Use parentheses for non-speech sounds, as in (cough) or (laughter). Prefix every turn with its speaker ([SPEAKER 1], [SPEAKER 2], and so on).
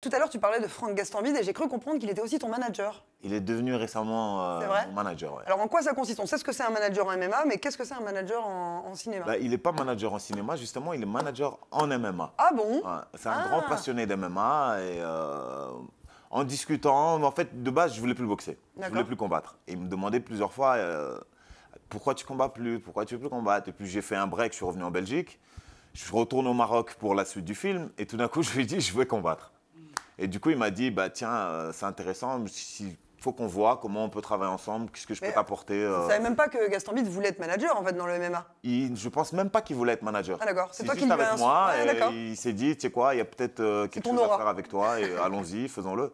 [SPEAKER 1] Tout à l'heure, tu parlais de Franck Gastambide et j'ai cru comprendre qu'il était aussi ton manager.
[SPEAKER 2] Il est devenu récemment euh, manager.
[SPEAKER 1] Alors en quoi ça consiste On sait ce que c'est un manager en MMA, mais qu'est-ce que c'est un manager en, cinéma
[SPEAKER 2] bah, Il n'est pas manager en cinéma, justement, il est manager en MMA. Ah bon C'est un ah. grand passionné d'MMA et euh, en discutant, en fait, de base, je voulais plus boxer, je voulais plus combattre. Et il me demandait plusieurs fois euh, pourquoi tu combats plus, pourquoi tu veux plus combattre. Et puis j'ai fait un break, je suis revenu en Belgique, je retourne au Maroc pour la suite du film et tout d'un coup, je lui ai dit je veux combattre. Et du coup, il m'a dit, bah, tiens, euh, c'est intéressant, il faut qu'on voit comment on peut travailler ensemble, qu'est-ce que je peux t'apporter. Euh... ne savais
[SPEAKER 1] même pas que Gaston Bide voulait être manager en fait dans le MMA.
[SPEAKER 2] Je je pense même pas qu'il voulait être manager. Ah d'accord,
[SPEAKER 1] c'est toi qui avec moi. Ah,
[SPEAKER 2] et il s'est dit, tu sais quoi, il y a peut-être euh, quelque chose à faire avec toi et (laughs) allons-y, faisons-le.